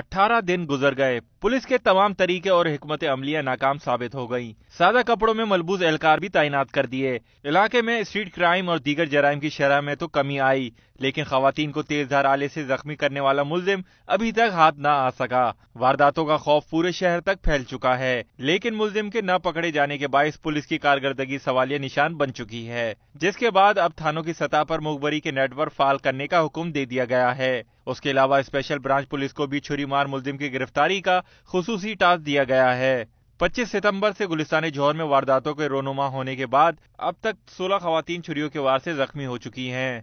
18 दिन गुजर गए पुलिस के तमाम तरीके और हमत अमलिया नाकाम साबित हो गयी सादा कपड़ों में मलबूज एहलकार भी तैनात कर दिए इलाके में स्ट्रीट क्राइम और दीगर जराइम की शरह में तो कमी आई लेकिन खातन को तेज धार आले ऐसी जख्मी करने वाला मुलिम अभी तक हाथ न आ सका वारदातों का खौफ पूरे शहर तक फैल चुका है लेकिन मुलिम के न पकड़े जाने के बायस पुलिस की कारकर्दगी सवालिया निशान बन चुकी है जिसके बाद अब थानों की सतह आरोप मुखबरी के नेटवर्क फाल करने का हुक्म दे दिया गया है उसके अलावा स्पेशल ब्रांच पुलिस को भी छुरी بیمار ملزم کی گرفتاری کا خصوصی ٹاسک دیا گیا ہے پچیس ستمبر سے گلستان جوہر میں وارداتوں کے رونما ہونے کے بعد اب تک سولہ خواتین چھریوں کے وار سے زخمی ہو چکی ہیں